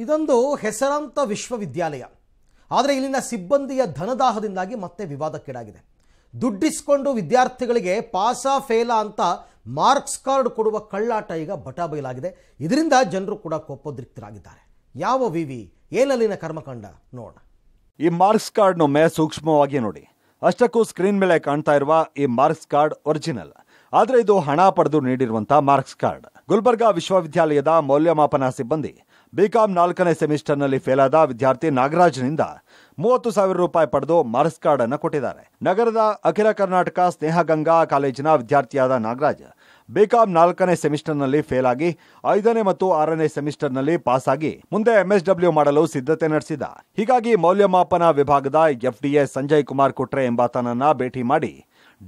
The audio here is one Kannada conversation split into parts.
ಇದೊಂದು ಹೆಸರಾಂತ ವಿಶ್ವವಿದ್ಯಾಲಯ ಆದರೆ ಇಲ್ಲಿನ ಸಿಬ್ಬಂದಿಯ ಧನದಾಹದಿಂದಾಗಿ ಮತ್ತೆ ವಿವಾದಕ್ಕೀಡಾಗಿದೆ ದುಡ್ಡಿಸ್ಕೊಂಡು ವಿದ್ಯಾರ್ಥಿಗಳಿಗೆ ಪಾಸ ಫೇಲ ಅಂತ ಮಾರ್ಕ್ಸ್ ಕಾರ್ಡ್ ಕೊಡುವ ಕಳ್ಳಾಟ ಈಗ ಬಟಾಬೈಲಾಗಿದೆ ಇದರಿಂದ ಜನರು ಕೂಡ ಕೋಪೋದ್ರಿಕ್ತರಾಗಿದ್ದಾರೆ ಯಾವ ವಿವಿ ಏನಲ್ಲಿನ ಕರ್ಮಕಾಂಡ ನೋಡ ಈ ಮಾರ್ಕ್ಸ್ ಕಾರ್ಡ್ನೊಮ್ಮೆ ಸೂಕ್ಷ್ಮವಾಗಿ ನೋಡಿ ಅಷ್ಟಕ್ಕೂ ಸ್ಕ್ರೀನ್ ಮೇಲೆ ಕಾಣ್ತಾ ಇರುವ ಈ ಮಾರ್ಕ್ಸ್ ಕಾರ್ಡ್ ಒರಿಜಿನಲ್ ಆದರೆ ಇದು ಹಣ ಪಡೆದು ನೀಡಿರುವಂತಹ ಮಾರ್ಕ್ಸ್ ಕಾರ್ಡ್ ಗುಲ್ಬರ್ಗಾ ವಿಶ್ವವಿದ್ಯಾಲಯದ ಮೌಲ್ಯಮಾಪನ ಸಿಬ್ಬಂದಿ ಬಿಕಾಂ ನಾಲ್ಕನೇ ಸೆಮಿಸ್ಟರ್ನಲ್ಲಿ ಫೇಲ್ ಆದ ವಿದ್ಯಾರ್ಥಿ ನಾಗರಾಜ್ನಿಂದ ಮೂವತ್ತು ಸಾವಿರ ರೂಪಾಯಿ ಪಡೆದು ಮಾರ್ಕ್ಸ್ ಕಾರ್ಡ್ ಅನ್ನು ಕೊಟ್ಟಿದ್ದಾರೆ ನಗರದ ಅಖಿಲ ಕರ್ನಾಟಕ ಸ್ನೇಹಗಂಗಾ ಕಾಲೇಜಿನ ವಿದ್ಯಾರ್ಥಿಯಾದ ನಾಗರಾಜ್ ಬಿಕಾಂ ನಾಲ್ಕನೇ ಸೆಮಿಸ್ಟರ್ನಲ್ಲಿ ಫೇಲ್ ಆಗಿ ಐದನೇ ಮತ್ತು ಆರನೇ ಸೆಮಿಸ್ಟರ್ನಲ್ಲಿ ಪಾಸ್ ಆಗಿ ಮುಂದೆ ಎಂಎಸ್ಡಬ್ಲ್ಯೂ ಮಾಡಲು ಸಿದ್ಧತೆ ನಡೆಸಿದ ಹೀಗಾಗಿ ಮೌಲ್ಯಮಾಪನ ವಿಭಾಗದ ಎಫ್ಡಿಎ ಸಂಜಯ್ ಕುಮಾರ್ ಕೊಟ್ರೆ ಎಂಬಾತನನ್ನ ಭೇಟಿ ಮಾಡಿ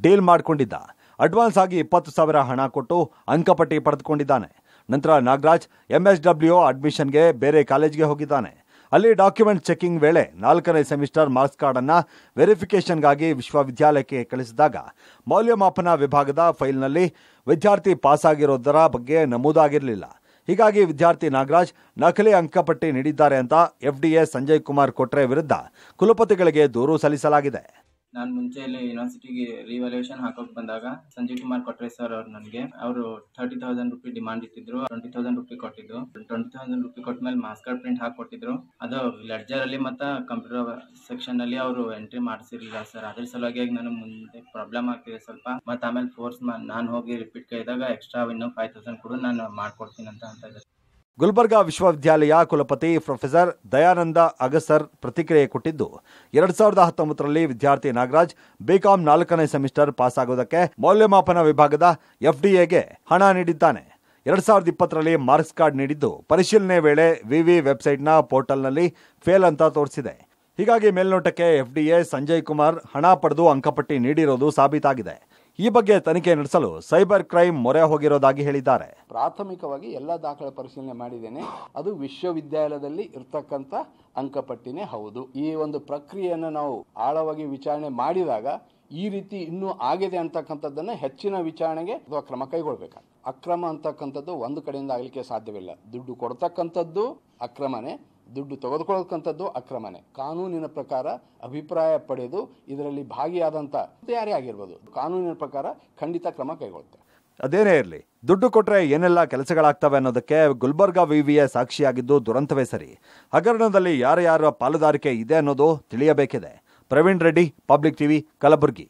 ಡೀಲ್ ಮಾಡಿಕೊಂಡಿದ್ದ ಅಡ್ವಾನ್ಸ್ ಆಗಿ ಇಪ್ಪತ್ತು ಸಾವಿರ ಹಣ ಕೊಟ್ಟು ಅಂಕಪಟ್ಟಿ ಪಡೆದುಕೊಂಡಿದ್ದಾನೆ ನಂತರ ನಾಗರಾಜ್ ಎಂಎಸ್ಡಬ್ಲ್ಯೂ ಅಡ್ಮಿಷನ್ಗೆ ಬೇರೆ ಕಾಲೇಜ್ಗೆ ಹೋಗಿದ್ದಾನೆ ಅಲ್ಲಿ ಡಾಕ್ಯುಮೆಂಟ್ ಚೆಕಿಂಗ್ ವೇಳೆ ನಾಲ್ಕನೇ ಸೆಮಿಸ್ಟರ್ ಮಾರ್ಕ್ಸ್ ಕಾರ್ಡನ್ನು ವೆರಿಫಿಕೇಷನ್ಗಾಗಿ ವಿಶ್ವವಿದ್ಯಾಲಯಕ್ಕೆ ಕಳಿಸಿದಾಗ ಮೌಲ್ಯಮಾಪನ ವಿಭಾಗದ ಫೈಲ್ನಲ್ಲಿ ವಿದ್ಯಾರ್ಥಿ ಪಾಸ್ ಆಗಿರೋದರ ಬಗ್ಗೆ ನಮೂದಾಗಿರಲಿಲ್ಲ ಹೀಗಾಗಿ ವಿದ್ಯಾರ್ಥಿ ನಾಗರಾಜ್ ನಕಲಿ ಅಂಕಪಟ್ಟಿ ನೀಡಿದ್ದಾರೆ ಅಂತ ಎಫ್ಡಿಎ ಸಂಜಯ್ ಕುಮಾರ್ ಕೊಟ್ರೆ ವಿರುದ್ಧ ಕುಲಪತಿಗಳಿಗೆ ದೂರು ಸಲ್ಲಿಸಲಾಗಿದೆ ನಾನು ಮುಂಚೆ ಇಲ್ಲಿ ಯೂನಿವರ್ಸಿಟಿಗೆ ರಿವ್ಯಾಲ್ಯೂಯೇಷನ್ ಹಾಕೋಕ್ ಬಂದಾಗ ಸಂಜೀವ್ ಕುಮಾರ್ ಕೊಟ್ರೆ ಸರ್ ಅವ್ರು ನನಗೆ ಅವರು ತರ್ಟಿ ತೌಸಂಡ್ ರುಪಿ ಡಿಮಾಂಡ್ ಇಟ್ಟಿದ್ರು ಟ್ವೆಂಟಿ ತೌಸಂಡ್ ರುಪಿ ಕೊಟ್ಟಿದ್ದು ಟ್ವೆಂಟಿ ತೌಸಂಡ್ ರುಪಿ ಕೊಟ್ಟ ಮೇಲೆ ಮಾಸ್ ಕಾರ್ಡ್ ಪ್ರಿಂಟ್ ಹಾಕಿ ಕೊಟ್ಟಿದ್ರು ಅದು ಲೆಡ್ಜರ್ ಅಲ್ಲಿ ಮತ್ತು ಕಂಪ್ಯೂಟರ್ ಸೆಕ್ಷನ್ ಅಲ್ಲಿ ಅವರು ಎಂಟ್ರಿ ಮಾಡಿಸಿರ್ಲಿಲ್ಲ ಸರ್ ಅದ್ರ ಸಲುವಾಗಿ ನನಗೆ ಮುಂದೆ ಪ್ರಾಬ್ಲಮ್ ಆಗ್ತಿದೆ ಸ್ವಲ್ಪ ಮತ್ತೆ ಆಮೇಲೆ ಫೋರ್ಸ್ ನಾನು ಹೋಗಿ ರಿಪೀಟ್ ಕೈದಾಗ ಎಕ್ಸ್ಟ್ರಾ ಇನ್ನೂ ಫೈವ್ ತೌಸಂಡ್ ಕೂಡ ನಾನು ಮಾಡ್ಕೊಡ್ತೀನಿ ಅಂತ ಅಂತ ಗುಲ್ಬರ್ಗಾ ವಿಶ್ವವಿದ್ಯಾಲಯ ಕುಲಪತಿ ಪ್ರೊಫೆಸರ್ ದಯಾನಂದ ಅಗಸರ್ ಪ್ರತಿಕ್ರಿಯೆ ಕೊಟ್ಟಿದ್ದು ಎರಡ್ ಸಾವಿರದ ಹತ್ತೊಂಬತ್ತರಲ್ಲಿ ವಿದ್ಯಾರ್ಥಿ ನಾಗರಾಜ್ ಬಿಕಾಂ ನಾಲ್ಕನೇ ಸೆಮಿಸ್ಟರ್ ಪಾಸ್ ಆಗೋದಕ್ಕೆ ಮೌಲ್ಯಮಾಪನ ವಿಭಾಗದ ಎಫ್ಡಿಎಗೆ ಹಣ ನೀಡಿದ್ದಾನೆ ಎರಡ್ ಸಾವಿರದ ಇಪ್ಪತ್ತರಲ್ಲಿ ಮಾರ್ಕ್ಸ್ ಕಾರ್ಡ್ ನೀಡಿದ್ದು ಪರಿಶೀಲನೆ ವೇಳೆ ವಿವಿ ವೆಬ್ಸೈಟ್ನ ಪೋರ್ಟಲ್ನಲ್ಲಿ ಫೇಲ್ ಅಂತ ತೋರಿಸಿದೆ ಹೀಗಾಗಿ ಮೇಲ್ನೋಟಕ್ಕೆ ಎಫ್ಡಿಎ ಸಂಜಯ್ ಕುಮಾರ್ ಹಣ ಪಡೆದು ಅಂಕಪಟ್ಟಿ ನೀಡಿರೋದು ಸಾಬೀತಾಗಿದೆ ಈ ಬಗ್ಗೆ ತನಿಖೆ ನಡೆಸಲು ಸೈಬರ್ ಕ್ರೈಮ್ ಮೊರೆ ಹೋಗಿರೋದಾಗಿ ಹೇಳಿದ್ದಾರೆ ಪ್ರಾಥಮಿಕವಾಗಿ ಎಲ್ಲ ದಾಖಲೆ ಪರಿಶೀಲನೆ ಮಾಡಿದ್ದೇನೆ ಅದು ವಿಶ್ವವಿದ್ಯಾಲಯದಲ್ಲಿ ಇರತಕ್ಕಂತ ಅಂಕಪಟ್ಟಿನೇ ಹೌದು ಈ ಒಂದು ಪ್ರಕ್ರಿಯೆಯನ್ನು ನಾವು ಆಳವಾಗಿ ವಿಚಾರಣೆ ಮಾಡಿದಾಗ ಈ ರೀತಿ ಇನ್ನೂ ಆಗಿದೆ ಅಂತಕ್ಕಂಥದ್ದನ್ನು ಹೆಚ್ಚಿನ ವಿಚಾರಣೆಗೆ ಅಥವಾ ಕ್ರಮ ಕೈಗೊಳ್ಬೇಕು ಅಕ್ರಮ ಅಂತಕ್ಕಂಥದ್ದು ಒಂದು ಕಡೆಯಿಂದ ಆಗಲಿಕ್ಕೆ ಸಾಧ್ಯವಿಲ್ಲ ದುಡ್ಡು ಕೊಡ್ತಕ್ಕಂಥದ್ದು ಅಕ್ರಮನೇ ದುಡ್ಡು ತೆಗೆದುಕೊಳ್ಳೋಕ್ಕಂಥದ್ದು ಅಕ್ರಮನೇ ಕಾನೂನಿನ ಪ್ರಕಾರ ಅಭಿಪ್ರಾಯ ಪಡೆದು ಇದರಲ್ಲಿ ಭಾಗಿಯಾದಂಥ ಯಾರೇ ಆಗಿರ್ಬೋದು ಕಾನೂನಿನ ಪ್ರಕಾರ ಖಂಡಿತ ಕ್ರಮ ಕೈಗೊಳ್ಳುತ್ತೆ ಅದೇನೇ ಇರಲಿ ದುಡ್ಡು ಕೊಟ್ಟರೆ ಏನೆಲ್ಲ ಕೆಲಸಗಳಾಗ್ತವೆ ಅನ್ನೋದಕ್ಕೆ ಗುಲ್ಬರ್ಗ ವಿವಿಯ ಸಾಕ್ಷಿಯಾಗಿದ್ದು ದುರಂತವೇ ಸರಿ ಹಗರಣದಲ್ಲಿ ಯಾರ ಯಾರ ಪಾಲುದಾರಿಕೆ ಇದೆ ಅನ್ನೋದು ತಿಳಿಯಬೇಕಿದೆ ಪ್ರವೀಣ್ ರೆಡ್ಡಿ ಪಬ್ಲಿಕ್ ಟಿವಿ ಕಲಬುರಗಿ